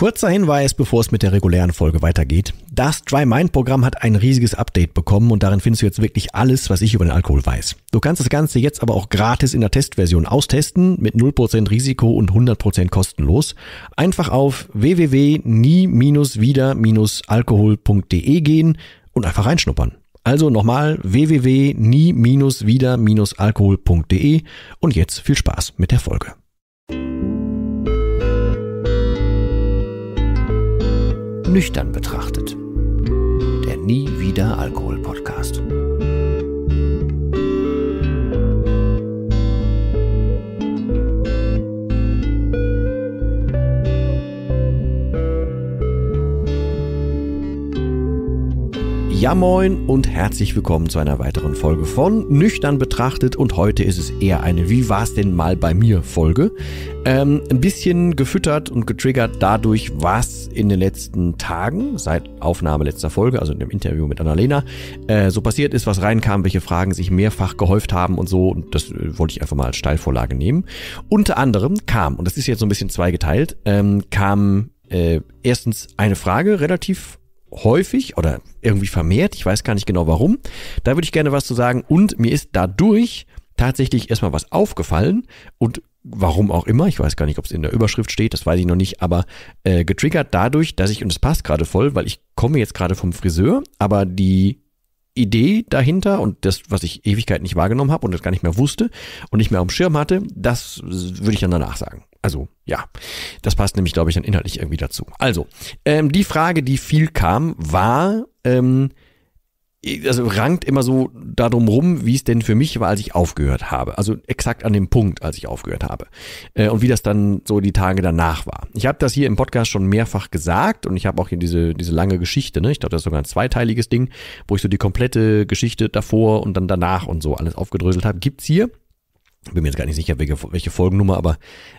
Kurzer Hinweis, bevor es mit der regulären Folge weitergeht. Das Dry Mind Programm hat ein riesiges Update bekommen und darin findest du jetzt wirklich alles, was ich über den Alkohol weiß. Du kannst das Ganze jetzt aber auch gratis in der Testversion austesten mit 0% Risiko und 100% kostenlos. Einfach auf www.nie-wieder-alkohol.de gehen und einfach reinschnuppern. Also nochmal www.nie-wieder-alkohol.de und jetzt viel Spaß mit der Folge. nüchtern betrachtet. Der Nie wieder Alkohol Podcast. Ja moin und herzlich willkommen zu einer weiteren Folge von Nüchtern betrachtet und heute ist es eher eine Wie war's denn mal bei mir Folge. Ähm, ein bisschen gefüttert und getriggert dadurch, was in den letzten Tagen, seit Aufnahme letzter Folge, also in dem Interview mit Annalena, äh, so passiert ist, was reinkam, welche Fragen sich mehrfach gehäuft haben und so. Und das äh, wollte ich einfach mal als Steilvorlage nehmen. Unter anderem kam, und das ist jetzt so ein bisschen zweigeteilt, ähm, kam äh, erstens eine Frage relativ häufig oder irgendwie vermehrt, ich weiß gar nicht genau warum. Da würde ich gerne was zu sagen und mir ist dadurch tatsächlich erstmal was aufgefallen und warum auch immer, ich weiß gar nicht, ob es in der Überschrift steht, das weiß ich noch nicht, aber äh, getriggert dadurch, dass ich, und es passt gerade voll, weil ich komme jetzt gerade vom Friseur, aber die Idee dahinter und das, was ich Ewigkeit nicht wahrgenommen habe und das gar nicht mehr wusste und nicht mehr auf dem Schirm hatte, das würde ich dann danach sagen. Also ja, das passt nämlich, glaube ich, dann inhaltlich irgendwie dazu. Also, ähm, die Frage, die viel kam, war, ähm, also rankt immer so darum rum, wie es denn für mich war, als ich aufgehört habe. Also exakt an dem Punkt, als ich aufgehört habe. Äh, und wie das dann so die Tage danach war. Ich habe das hier im Podcast schon mehrfach gesagt und ich habe auch hier diese, diese lange Geschichte, ne? Ich glaube, das ist sogar ein zweiteiliges Ding, wo ich so die komplette Geschichte davor und dann danach und so alles aufgedröselt habe. Gibt's hier bin mir jetzt gar nicht sicher, welche, welche Folgennummer, aber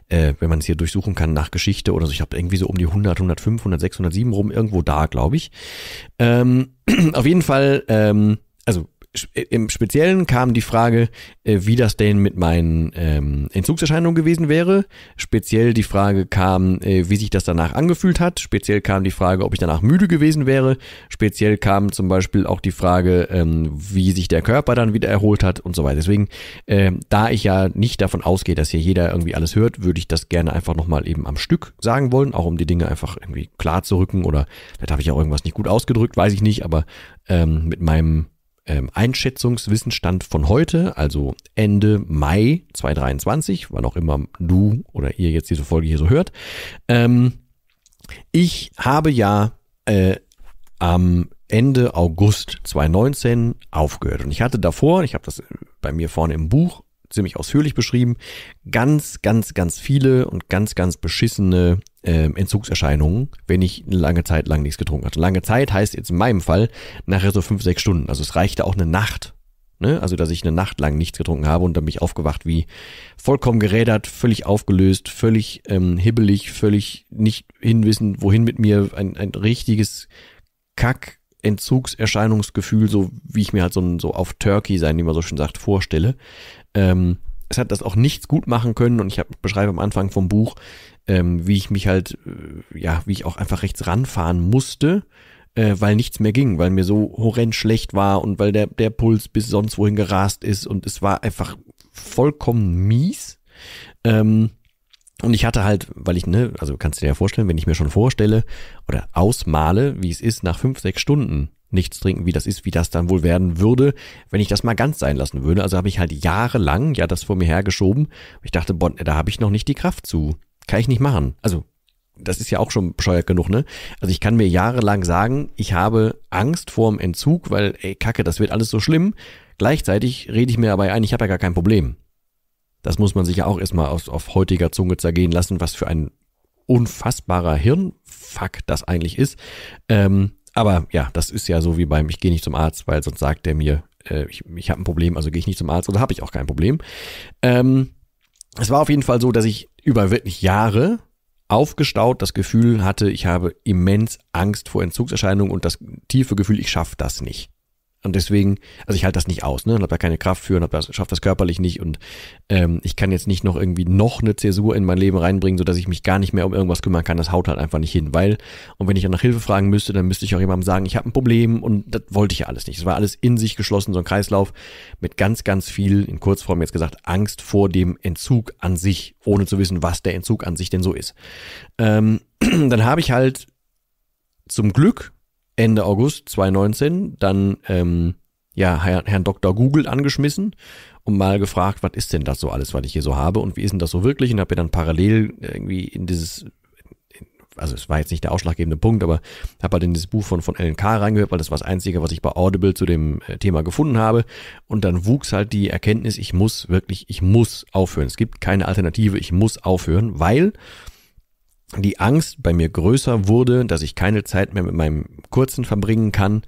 äh, wenn man es hier durchsuchen kann nach Geschichte oder so, ich habe irgendwie so um die 100, 105, 106, 107 rum, irgendwo da, glaube ich. Ähm, auf jeden Fall, ähm, also äh, im Speziellen kam die Frage, äh, wie das denn mit meinen ähm, Entzugserscheinungen gewesen wäre. Speziell die Frage kam, äh, wie sich das danach angefühlt hat. Speziell kam die Frage, ob ich danach müde gewesen wäre. Speziell kam zum Beispiel auch die Frage, ähm, wie sich der Körper dann wieder erholt hat und so weiter. Deswegen, ähm, da ich ja nicht davon ausgehe, dass hier jeder irgendwie alles hört, würde ich das gerne einfach nochmal eben am Stück sagen wollen, auch um die Dinge einfach irgendwie klar zu rücken oder vielleicht habe ich auch irgendwas nicht gut ausgedrückt, weiß ich nicht, aber ähm, mit meinem ähm, Einschätzungswissenstand von heute, also Ende Mai 2023, wann auch immer du oder ihr jetzt diese Folge hier so hört. Ähm, ich habe ja äh, am Ende August 2019 aufgehört und ich hatte davor, ich habe das bei mir vorne im Buch ziemlich ausführlich beschrieben, ganz, ganz, ganz viele und ganz, ganz beschissene äh, Entzugserscheinungen, wenn ich eine lange Zeit lang nichts getrunken hatte. Lange Zeit heißt jetzt in meinem Fall nachher so fünf, sechs Stunden. Also es reichte auch eine Nacht. Ne? Also, dass ich eine Nacht lang nichts getrunken habe und dann bin ich aufgewacht wie vollkommen gerädert, völlig aufgelöst, völlig ähm, hibbelig, völlig nicht hinwissend, wohin mit mir ein, ein richtiges Kack Entzugserscheinungsgefühl, so wie ich mir halt so, ein, so auf Turkey sein, wie man so schön sagt, vorstelle. Ähm, es hat das auch nichts gut machen können und ich hab, beschreibe am Anfang vom Buch, ähm, wie ich mich halt, äh, ja, wie ich auch einfach rechts ranfahren musste, äh, weil nichts mehr ging, weil mir so horrend schlecht war und weil der, der Puls bis sonst wohin gerast ist und es war einfach vollkommen mies. Ähm, und ich hatte halt, weil ich, ne, also kannst du dir ja vorstellen, wenn ich mir schon vorstelle oder ausmale, wie es ist, nach fünf, sechs Stunden nichts trinken, wie das ist, wie das dann wohl werden würde, wenn ich das mal ganz sein lassen würde. Also habe ich halt jahrelang ja das vor mir hergeschoben. Ich dachte, boah, da habe ich noch nicht die Kraft zu. Kann ich nicht machen. Also das ist ja auch schon bescheuert genug, ne? Also ich kann mir jahrelang sagen, ich habe Angst vorm Entzug, weil, ey, Kacke, das wird alles so schlimm. Gleichzeitig rede ich mir aber ein, ich habe ja gar kein Problem. Das muss man sich ja auch erstmal auf, auf heutiger Zunge zergehen lassen, was für ein unfassbarer Hirnfuck das eigentlich ist. Ähm, aber ja, das ist ja so wie beim, ich gehe nicht zum Arzt, weil sonst sagt der mir, äh, ich, ich habe ein Problem, also gehe ich nicht zum Arzt oder habe ich auch kein Problem. Ähm, es war auf jeden Fall so, dass ich über wirklich Jahre aufgestaut das Gefühl hatte, ich habe immens Angst vor Entzugserscheinungen und das tiefe Gefühl, ich schaffe das nicht. Und deswegen, also ich halte das nicht aus, ne? Und habe da keine Kraft für und hab das, schaff das körperlich nicht. Und ähm, ich kann jetzt nicht noch irgendwie noch eine Zäsur in mein Leben reinbringen, sodass ich mich gar nicht mehr um irgendwas kümmern kann. Das haut halt einfach nicht hin. Weil, und wenn ich dann nach Hilfe fragen müsste, dann müsste ich auch jemandem sagen, ich habe ein Problem und das wollte ich ja alles nicht. Es war alles in sich geschlossen, so ein Kreislauf mit ganz, ganz viel, in Kurzform jetzt gesagt, Angst vor dem Entzug an sich, ohne zu wissen, was der Entzug an sich denn so ist. Ähm, dann habe ich halt zum Glück Ende August 2019 dann ähm, ja, Herr, Herrn Dr. Google angeschmissen und mal gefragt, was ist denn das so alles, was ich hier so habe und wie ist denn das so wirklich? Und habe mir dann parallel irgendwie in dieses, in, also es war jetzt nicht der ausschlaggebende Punkt, aber habe halt in dieses Buch von, von LNK reingehört, weil das war das Einzige, was ich bei Audible zu dem äh, Thema gefunden habe. Und dann wuchs halt die Erkenntnis, ich muss wirklich, ich muss aufhören. Es gibt keine Alternative, ich muss aufhören, weil die Angst bei mir größer wurde, dass ich keine Zeit mehr mit meinem Kurzen verbringen kann.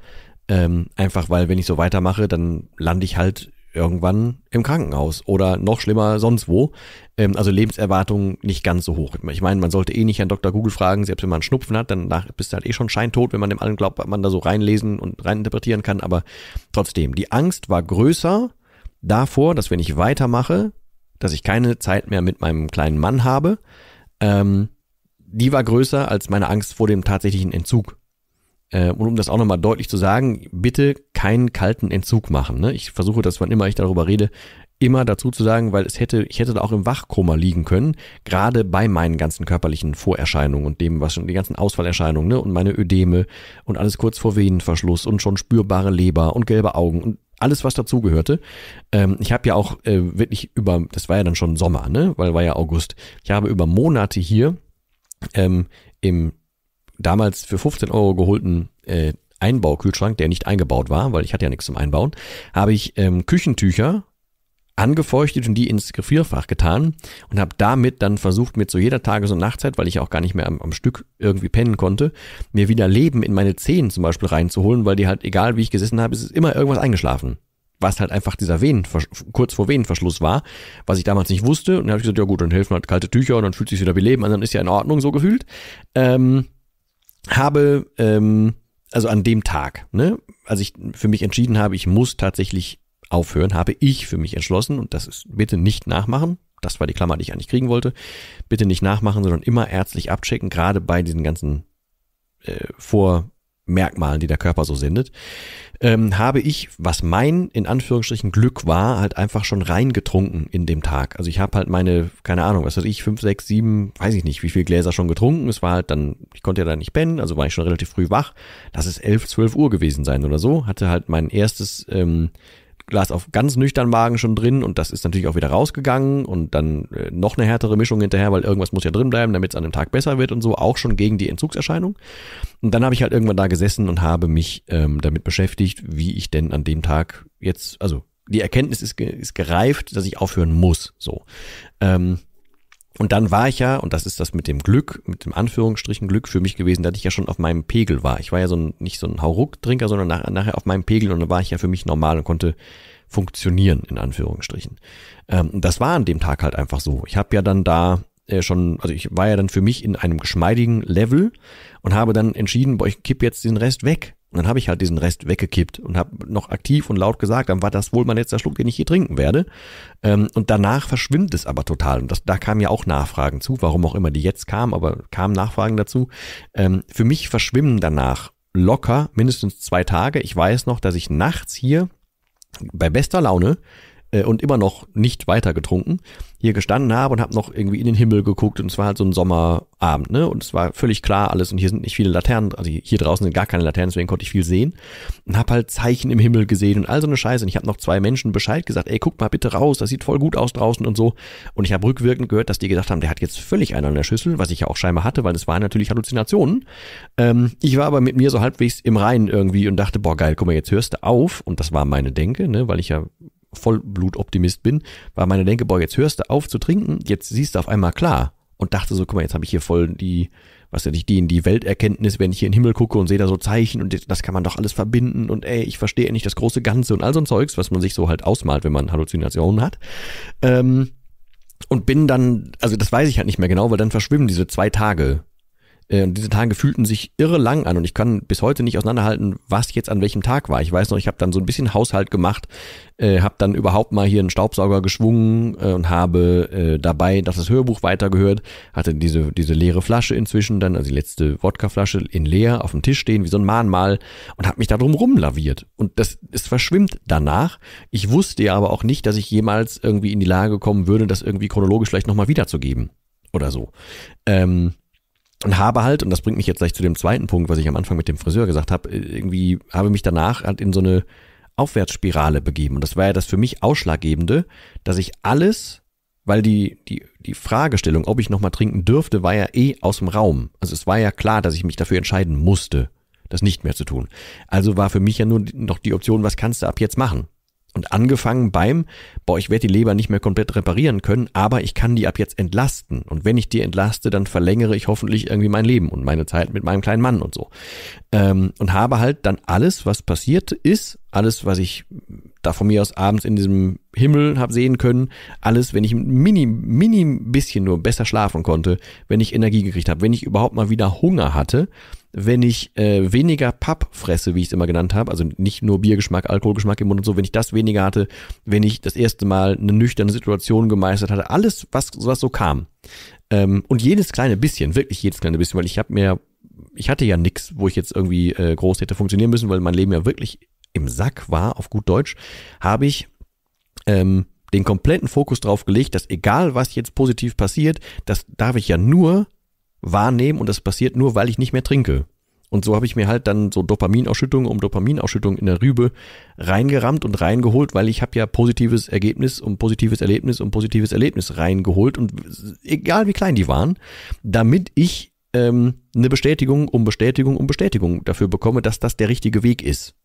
Ähm, einfach weil, wenn ich so weitermache, dann lande ich halt irgendwann im Krankenhaus oder noch schlimmer sonst wo. Ähm, also Lebenserwartung nicht ganz so hoch. Ich meine, man sollte eh nicht an Dr. Google fragen, selbst wenn man Schnupfen hat, dann bist du halt eh schon scheintot, wenn man dem allen glaubt, was man da so reinlesen und reininterpretieren kann. Aber trotzdem, die Angst war größer davor, dass wenn ich weitermache, dass ich keine Zeit mehr mit meinem kleinen Mann habe. Ähm, die war größer als meine Angst vor dem tatsächlichen Entzug. Äh, und um das auch nochmal deutlich zu sagen, bitte keinen kalten Entzug machen. Ne? Ich versuche das, wann immer ich darüber rede, immer dazu zu sagen, weil es hätte, ich hätte da auch im Wachkoma liegen können, gerade bei meinen ganzen körperlichen Vorerscheinungen und dem, was schon, die ganzen Ausfallerscheinungen, ne, und meine Ödeme und alles kurz vor Venenverschluss und schon spürbare Leber und gelbe Augen und alles, was dazugehörte. Ähm, ich habe ja auch äh, wirklich über, das war ja dann schon Sommer, ne, weil war ja August. Ich habe über Monate hier ähm, im damals für 15 Euro geholten äh, Einbaukühlschrank, der nicht eingebaut war, weil ich hatte ja nichts zum Einbauen, habe ich ähm, Küchentücher angefeuchtet und die ins Gefrierfach getan und habe damit dann versucht, mir zu jeder Tages- und Nachtzeit, weil ich auch gar nicht mehr am, am, Stück irgendwie pennen konnte, mir wieder Leben in meine Zehen zum Beispiel reinzuholen, weil die halt, egal wie ich gesessen habe, ist immer irgendwas eingeschlafen was halt einfach dieser Venen, kurz vor Venenverschluss war, was ich damals nicht wusste. Und dann habe ich gesagt, ja gut, dann helfen halt kalte Tücher und dann fühlt sich wieder beleben an, also dann ist ja in Ordnung, so gefühlt. Ähm, habe, ähm, also an dem Tag, ne, als ich für mich entschieden habe, ich muss tatsächlich aufhören, habe ich für mich entschlossen, und das ist bitte nicht nachmachen, das war die Klammer, die ich eigentlich kriegen wollte, bitte nicht nachmachen, sondern immer ärztlich abchecken, gerade bei diesen ganzen äh, vor Merkmalen, die der Körper so sendet, ähm, habe ich, was mein in Anführungsstrichen Glück war, halt einfach schon reingetrunken in dem Tag. Also ich habe halt meine, keine Ahnung, was weiß ich, fünf, sechs, sieben, weiß ich nicht, wie viel Gläser schon getrunken. Es war halt dann, ich konnte ja dann nicht pennen, also war ich schon relativ früh wach. Das ist elf, zwölf Uhr gewesen sein oder so. Hatte halt mein erstes ähm, Glas auf ganz nüchtern Magen schon drin und das ist natürlich auch wieder rausgegangen und dann äh, noch eine härtere Mischung hinterher, weil irgendwas muss ja drin bleiben, damit es an dem Tag besser wird und so, auch schon gegen die Entzugserscheinung. Und dann habe ich halt irgendwann da gesessen und habe mich ähm, damit beschäftigt, wie ich denn an dem Tag jetzt, also die Erkenntnis ist, ist gereift, dass ich aufhören muss. So. Ähm, und dann war ich ja, und das ist das mit dem Glück, mit dem Anführungsstrichen Glück für mich gewesen, dass ich ja schon auf meinem Pegel war. Ich war ja so ein, nicht so ein Hauruck-Trinker, sondern nach, nachher auf meinem Pegel und dann war ich ja für mich normal und konnte funktionieren, in Anführungsstrichen. Ähm, das war an dem Tag halt einfach so. Ich habe ja dann da äh, schon, also ich war ja dann für mich in einem geschmeidigen Level und habe dann entschieden, boah, ich kipp jetzt den Rest weg. Und dann habe ich halt diesen Rest weggekippt und habe noch aktiv und laut gesagt, dann war das wohl mein letzter Schluck, den ich hier trinken werde. Ähm, und danach verschwindet es aber total. Und das, da kamen ja auch Nachfragen zu, warum auch immer die jetzt kamen, aber kamen Nachfragen dazu. Ähm, für mich verschwimmen danach locker mindestens zwei Tage. Ich weiß noch, dass ich nachts hier bei bester Laune äh, und immer noch nicht weiter getrunken, hier gestanden habe und habe noch irgendwie in den Himmel geguckt und es war halt so ein Sommerabend, ne? Und es war völlig klar alles und hier sind nicht viele Laternen, also hier draußen sind gar keine Laternen, deswegen konnte ich viel sehen und habe halt Zeichen im Himmel gesehen und all so eine Scheiße und ich habe noch zwei Menschen Bescheid gesagt, ey, guck mal bitte raus, das sieht voll gut aus draußen und so und ich habe rückwirkend gehört, dass die gesagt haben, der hat jetzt völlig einen an der Schüssel, was ich ja auch scheinbar hatte, weil es waren natürlich Halluzinationen. Ähm, ich war aber mit mir so halbwegs im Reinen irgendwie und dachte, boah geil, guck mal, jetzt hörst du auf und das war meine Denke, ne? Weil ich ja Vollblutoptimist bin, war meine denke, boah, jetzt hörst du auf zu trinken, jetzt siehst du auf einmal klar und dachte so, guck mal, jetzt habe ich hier voll die, was ja nicht, die in die Welterkenntnis, wenn ich hier in den Himmel gucke und sehe da so Zeichen und das kann man doch alles verbinden und ey, ich verstehe nicht das große Ganze und all so ein Zeugs, was man sich so halt ausmalt, wenn man Halluzinationen hat. Ähm, und bin dann, also das weiß ich halt nicht mehr genau, weil dann verschwimmen diese zwei Tage äh, und diese Tage fühlten sich irre lang an und ich kann bis heute nicht auseinanderhalten, was jetzt an welchem Tag war. Ich weiß noch, ich habe dann so ein bisschen Haushalt gemacht, äh, habe dann überhaupt mal hier einen Staubsauger geschwungen äh, und habe äh, dabei dass das Hörbuch weitergehört, hatte diese, diese leere Flasche inzwischen dann, also die letzte Wodkaflasche in leer auf dem Tisch stehen, wie so ein Mahnmal und habe mich da drum rumlaviert. Und das, es verschwimmt danach. Ich wusste ja aber auch nicht, dass ich jemals irgendwie in die Lage kommen würde, das irgendwie chronologisch vielleicht nochmal wiederzugeben oder so. Ähm, und habe halt, und das bringt mich jetzt gleich zu dem zweiten Punkt, was ich am Anfang mit dem Friseur gesagt habe, äh, irgendwie habe mich danach halt in so eine Aufwärtsspirale begeben. Und das war ja das für mich Ausschlaggebende, dass ich alles, weil die, die, die Fragestellung, ob ich nochmal trinken dürfte, war ja eh aus dem Raum. Also es war ja klar, dass ich mich dafür entscheiden musste, das nicht mehr zu tun. Also war für mich ja nur noch die Option, was kannst du ab jetzt machen? Und angefangen beim, boah, ich werde die Leber nicht mehr komplett reparieren können, aber ich kann die ab jetzt entlasten. Und wenn ich die entlaste, dann verlängere ich hoffentlich irgendwie mein Leben und meine Zeit mit meinem kleinen Mann und so. Ähm, und habe halt dann alles, was passiert ist, alles, was ich da von mir aus abends in diesem Himmel habe sehen können, alles, wenn ich ein mini, mini bisschen nur besser schlafen konnte, wenn ich Energie gekriegt habe, wenn ich überhaupt mal wieder Hunger hatte, wenn ich äh, weniger Papp fresse, wie ich es immer genannt habe, also nicht nur Biergeschmack, Alkoholgeschmack im Mund und so, wenn ich das weniger hatte, wenn ich das erste Mal eine nüchterne Situation gemeistert hatte, alles, was, was so kam. Ähm, und jedes kleine bisschen, wirklich jedes kleine bisschen, weil ich habe mir, ich hatte ja nichts, wo ich jetzt irgendwie äh, groß hätte funktionieren müssen, weil mein Leben ja wirklich im Sack war, auf gut Deutsch, habe ich ähm, den kompletten Fokus drauf gelegt, dass egal was jetzt positiv passiert, das darf ich ja nur wahrnehmen und das passiert nur, weil ich nicht mehr trinke. Und so habe ich mir halt dann so Dopaminausschüttung um Dopaminausschüttung in der Rübe reingerammt und reingeholt, weil ich habe ja positives Ergebnis um positives Erlebnis um positives Erlebnis reingeholt und egal wie klein die waren, damit ich ähm, eine Bestätigung um Bestätigung um Bestätigung dafür bekomme, dass das der richtige Weg ist.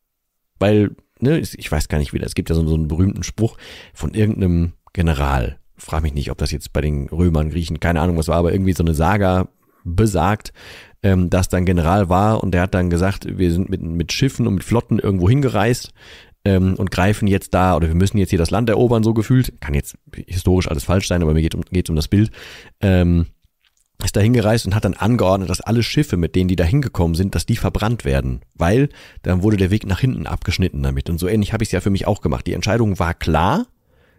Weil, ne, ich weiß gar nicht wieder, es gibt ja so, so einen berühmten Spruch von irgendeinem General, Frag mich nicht, ob das jetzt bei den Römern, Griechen, keine Ahnung was war, aber irgendwie so eine Saga besagt, ähm, dass dann General war und der hat dann gesagt, wir sind mit, mit Schiffen und mit Flotten irgendwo hingereist ähm, und greifen jetzt da oder wir müssen jetzt hier das Land erobern, so gefühlt. Kann jetzt historisch alles falsch sein, aber mir geht um, geht's um das Bild. Ähm, ist da hingereist und hat dann angeordnet, dass alle Schiffe, mit denen die da hingekommen sind, dass die verbrannt werden, weil dann wurde der Weg nach hinten abgeschnitten damit. Und so ähnlich habe ich es ja für mich auch gemacht. Die Entscheidung war klar,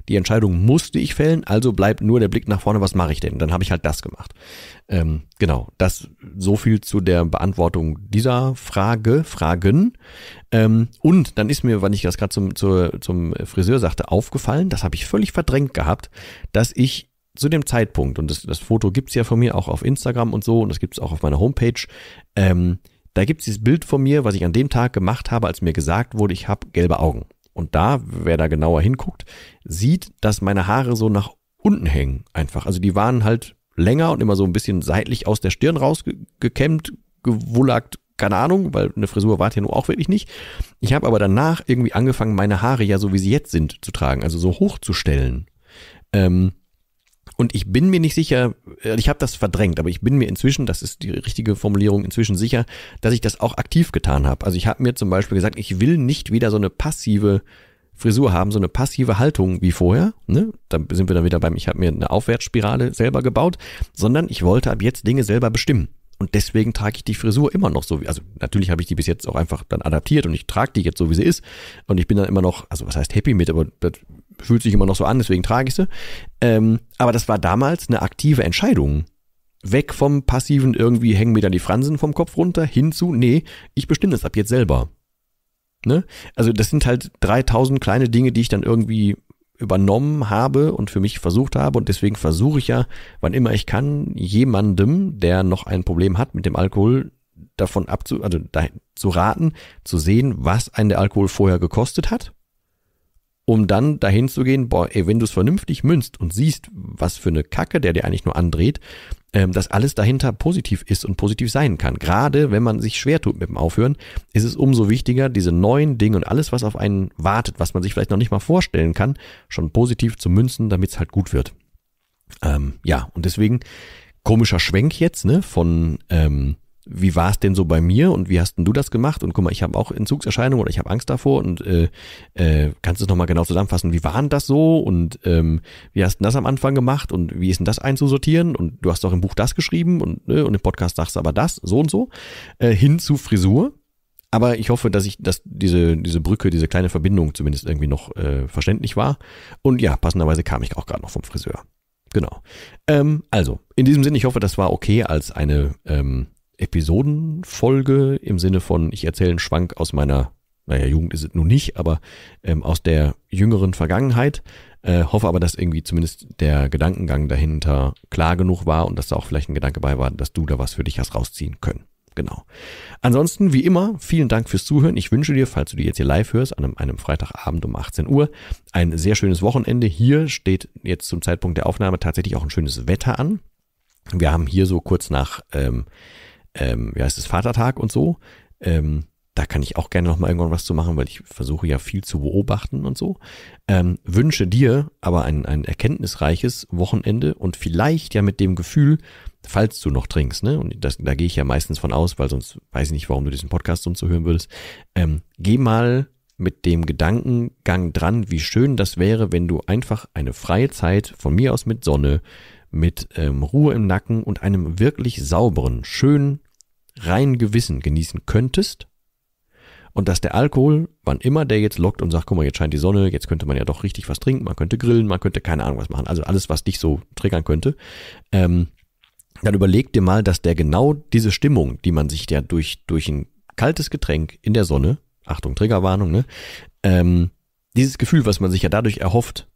die Entscheidung musste ich fällen, also bleibt nur der Blick nach vorne, was mache ich denn? Dann habe ich halt das gemacht. Ähm, genau, das so viel zu der Beantwortung dieser Frage, Fragen. Ähm, und dann ist mir, weil ich das gerade zum, zu, zum Friseur sagte, aufgefallen, das habe ich völlig verdrängt gehabt, dass ich zu dem Zeitpunkt, und das, das Foto es ja von mir auch auf Instagram und so, und das gibt es auch auf meiner Homepage, ähm, da es dieses Bild von mir, was ich an dem Tag gemacht habe, als mir gesagt wurde, ich habe gelbe Augen und da, wer da genauer hinguckt, sieht, dass meine Haare so nach unten hängen einfach. Also die waren halt länger und immer so ein bisschen seitlich aus der Stirn rausgekämmt, gewullagt, keine Ahnung, weil eine Frisur war ja nun auch wirklich nicht. Ich habe aber danach irgendwie angefangen, meine Haare ja so wie sie jetzt sind zu tragen, also so hochzustellen. Ähm, und ich bin mir nicht sicher, äh, ich habe das verdrängt, aber ich bin mir inzwischen, das ist die richtige Formulierung, inzwischen sicher, dass ich das auch aktiv getan habe. Also ich habe mir zum Beispiel gesagt, ich will nicht wieder so eine passive Frisur haben, so eine passive Haltung wie vorher. Ne? Da sind wir dann wieder beim, ich habe mir eine Aufwärtsspirale selber gebaut, sondern ich wollte ab jetzt Dinge selber bestimmen. Und deswegen trage ich die Frisur immer noch so. Wie, also natürlich habe ich die bis jetzt auch einfach dann adaptiert und ich trage die jetzt so, wie sie ist. Und ich bin dann immer noch, also was heißt happy mit, aber das fühlt sich immer noch so an, deswegen trage ich sie. Ähm, aber das war damals eine aktive Entscheidung. Weg vom passiven irgendwie hängen mir dann die Fransen vom Kopf runter, hin zu, nee, ich bestimme das ab jetzt selber. Ne? Also das sind halt 3000 kleine Dinge, die ich dann irgendwie übernommen habe und für mich versucht habe und deswegen versuche ich ja, wann immer ich kann, jemandem, der noch ein Problem hat mit dem Alkohol, davon abzu, also dahin, zu raten, zu sehen, was einen der Alkohol vorher gekostet hat um dann dahin zu gehen, boah, ey, wenn du es vernünftig münzt und siehst, was für eine Kacke der dir eigentlich nur andreht, ähm, dass alles dahinter positiv ist und positiv sein kann. Gerade wenn man sich schwer tut mit dem Aufhören, ist es umso wichtiger, diese neuen Dinge und alles, was auf einen wartet, was man sich vielleicht noch nicht mal vorstellen kann, schon positiv zu münzen, damit es halt gut wird. Ähm, ja, und deswegen komischer Schwenk jetzt, ne, von ähm, wie war es denn so bei mir und wie hast denn du das gemacht? Und guck mal, ich habe auch Entzugserscheinungen oder ich habe Angst davor und äh, äh, kannst du es nochmal genau zusammenfassen? Wie war denn das so und ähm, wie hast du das am Anfang gemacht und wie ist denn das einzusortieren? Und du hast doch im Buch das geschrieben und, ne, und im Podcast sagst du aber das, so und so, äh, hin zu Frisur. Aber ich hoffe, dass ich, dass diese, diese Brücke, diese kleine Verbindung zumindest irgendwie noch äh, verständlich war. Und ja, passenderweise kam ich auch gerade noch vom Friseur. Genau. Ähm, also, in diesem Sinne, ich hoffe, das war okay als eine ähm, Episodenfolge im Sinne von, ich erzähle einen Schwank aus meiner, naja, Jugend ist es nun nicht, aber ähm, aus der jüngeren Vergangenheit. Äh, hoffe aber, dass irgendwie zumindest der Gedankengang dahinter klar genug war und dass da auch vielleicht ein Gedanke bei war, dass du da was für dich hast rausziehen können. Genau. Ansonsten, wie immer, vielen Dank fürs Zuhören. Ich wünsche dir, falls du die jetzt hier live hörst, an einem, einem, Freitagabend um 18 Uhr, ein sehr schönes Wochenende. Hier steht jetzt zum Zeitpunkt der Aufnahme tatsächlich auch ein schönes Wetter an. Wir haben hier so kurz nach ähm, ähm, wie heißt es, Vatertag und so. Ähm, da kann ich auch gerne noch mal irgendwann was zu machen, weil ich versuche ja viel zu beobachten und so. Ähm, wünsche dir aber ein, ein erkenntnisreiches Wochenende und vielleicht ja mit dem Gefühl, falls du noch trinkst, ne, und das, da gehe ich ja meistens von aus, weil sonst weiß ich nicht, warum du diesen Podcast so hören würdest, ähm, geh mal mit dem Gedankengang dran, wie schön das wäre, wenn du einfach eine freie Zeit von mir aus mit Sonne mit ähm, Ruhe im Nacken und einem wirklich sauberen, schönen, reinen Gewissen genießen könntest. Und dass der Alkohol, wann immer der jetzt lockt und sagt, guck mal, jetzt scheint die Sonne, jetzt könnte man ja doch richtig was trinken, man könnte grillen, man könnte keine Ahnung was machen, also alles, was dich so triggern könnte, ähm, dann überleg dir mal, dass der genau diese Stimmung, die man sich ja durch, durch ein kaltes Getränk in der Sonne, Achtung, Triggerwarnung, ne, ähm, dieses Gefühl, was man sich ja dadurch erhofft,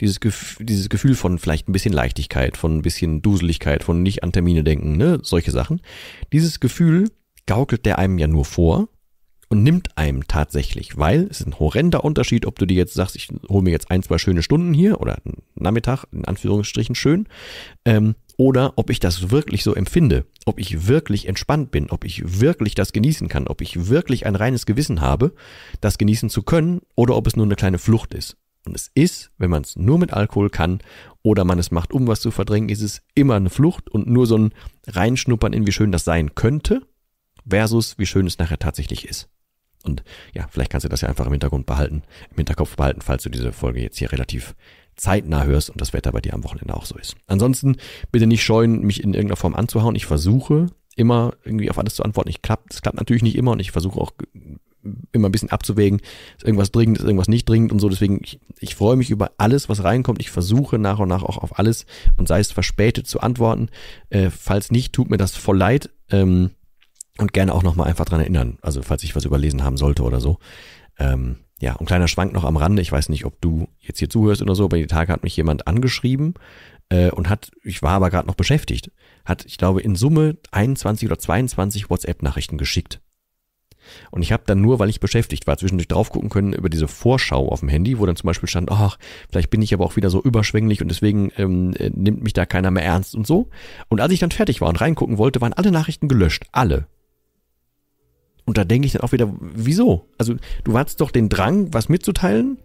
dieses, Gefühl, dieses Gefühl von vielleicht ein bisschen Leichtigkeit, von ein bisschen Duseligkeit, von nicht an Termine denken, ne, solche Sachen. Dieses Gefühl gaukelt der einem ja nur vor und nimmt einem tatsächlich, weil es ist ein horrender Unterschied, ob du dir jetzt sagst, ich hole mir jetzt ein, zwei schöne Stunden hier oder einen Nachmittag, in Anführungsstrichen schön, ähm, oder ob ich das wirklich so empfinde, ob ich wirklich entspannt bin, ob ich wirklich das genießen kann, ob ich wirklich ein reines Gewissen habe, das genießen zu können, oder ob es nur eine kleine Flucht ist. Und es ist, wenn man es nur mit Alkohol kann oder man es macht, um was zu verdrängen, ist es immer eine Flucht und nur so ein Reinschnuppern in, wie schön das sein könnte, versus wie schön es nachher tatsächlich ist. Und ja, vielleicht kannst du das ja einfach im Hintergrund behalten, im Hinterkopf behalten, falls du diese Folge jetzt hier relativ zeitnah hörst und das Wetter bei dir am Wochenende auch so ist. Ansonsten bitte nicht scheuen, mich in irgendeiner Form anzuhauen. Ich versuche immer irgendwie auf alles zu antworten. Ich klapp, das klappt natürlich nicht immer und ich versuche auch immer ein bisschen abzuwägen, ist irgendwas dringend, ist irgendwas nicht dringend und so. Deswegen, ich, ich freue mich über alles, was reinkommt. Ich versuche nach und nach auch auf alles und sei es verspätet zu antworten. Äh, falls nicht, tut mir das voll leid. Ähm, und gerne auch nochmal einfach dran erinnern. Also, falls ich was überlesen haben sollte oder so. Ähm, ja, und kleiner Schwank noch am Rande. Ich weiß nicht, ob du jetzt hier zuhörst oder so, aber die Tage hat mich jemand angeschrieben äh, und hat, ich war aber gerade noch beschäftigt, hat, ich glaube, in Summe 21 oder 22 WhatsApp-Nachrichten geschickt. Und ich habe dann nur, weil ich beschäftigt war, zwischendurch drauf gucken können über diese Vorschau auf dem Handy, wo dann zum Beispiel stand, ach, vielleicht bin ich aber auch wieder so überschwänglich und deswegen ähm, äh, nimmt mich da keiner mehr ernst und so. Und als ich dann fertig war und reingucken wollte, waren alle Nachrichten gelöscht. Alle. Und da denke ich dann auch wieder, wieso? Also du hattest doch den Drang, was mitzuteilen,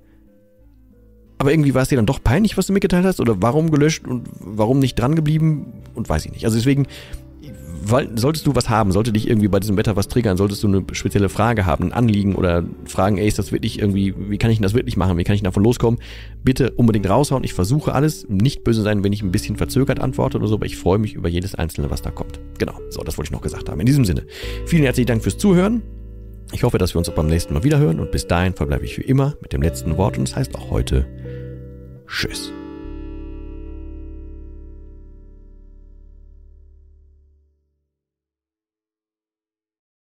aber irgendwie war es dir dann doch peinlich, was du mitgeteilt hast? Oder warum gelöscht und warum nicht dran geblieben? Und weiß ich nicht. Also deswegen, solltest du was haben, sollte dich irgendwie bei diesem Wetter was triggern, solltest du eine spezielle Frage haben, ein Anliegen oder fragen, ey, ist das wirklich irgendwie, wie kann ich denn das wirklich machen, wie kann ich davon loskommen, bitte unbedingt raushauen. Ich versuche alles, nicht böse sein, wenn ich ein bisschen verzögert antworte oder so, aber ich freue mich über jedes Einzelne, was da kommt. Genau, so, das wollte ich noch gesagt haben. In diesem Sinne, vielen herzlichen Dank fürs Zuhören. Ich hoffe, dass wir uns auch beim nächsten Mal wiederhören und bis dahin verbleibe ich wie immer mit dem letzten Wort und es das heißt auch heute Tschüss.